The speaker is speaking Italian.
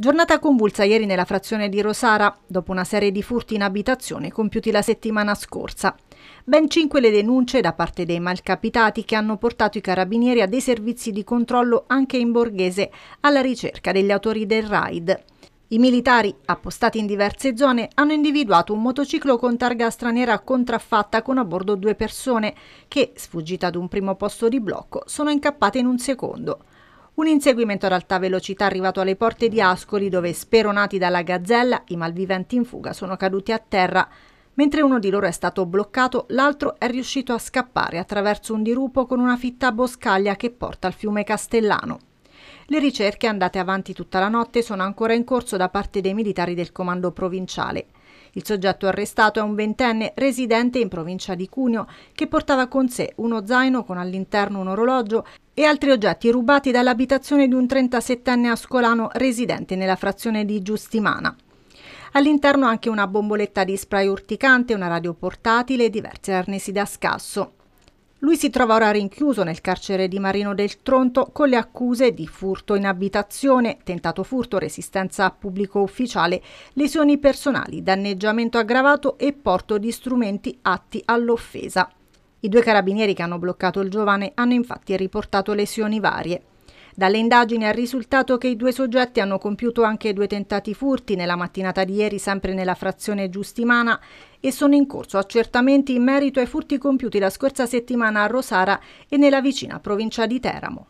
Giornata convulsa ieri nella frazione di Rosara, dopo una serie di furti in abitazione compiuti la settimana scorsa. Ben cinque le denunce da parte dei malcapitati che hanno portato i carabinieri a dei servizi di controllo anche in borghese alla ricerca degli autori del raid. I militari, appostati in diverse zone, hanno individuato un motociclo con targa straniera contraffatta con a bordo due persone che, sfuggite ad un primo posto di blocco, sono incappate in un secondo. Un inseguimento ad alta velocità arrivato alle porte di Ascoli dove, speronati dalla gazzella, i malviventi in fuga sono caduti a terra. Mentre uno di loro è stato bloccato, l'altro è riuscito a scappare attraverso un dirupo con una fitta boscaglia che porta al fiume Castellano. Le ricerche andate avanti tutta la notte sono ancora in corso da parte dei militari del comando provinciale. Il soggetto arrestato è un ventenne residente in provincia di Cuneo che portava con sé uno zaino con all'interno un orologio e altri oggetti rubati dall'abitazione di un 37enne ascolano residente nella frazione di Giustimana. All'interno anche una bomboletta di spray urticante, una radio portatile e diversi arnesi da scasso. Lui si trova ora rinchiuso nel carcere di Marino del Tronto con le accuse di furto in abitazione, tentato furto, resistenza a pubblico ufficiale, lesioni personali, danneggiamento aggravato e porto di strumenti atti all'offesa. I due carabinieri che hanno bloccato il giovane hanno infatti riportato lesioni varie. Dalle indagini è risultato che i due soggetti hanno compiuto anche due tentati furti nella mattinata di ieri sempre nella frazione Giustimana e sono in corso accertamenti in merito ai furti compiuti la scorsa settimana a Rosara e nella vicina provincia di Teramo.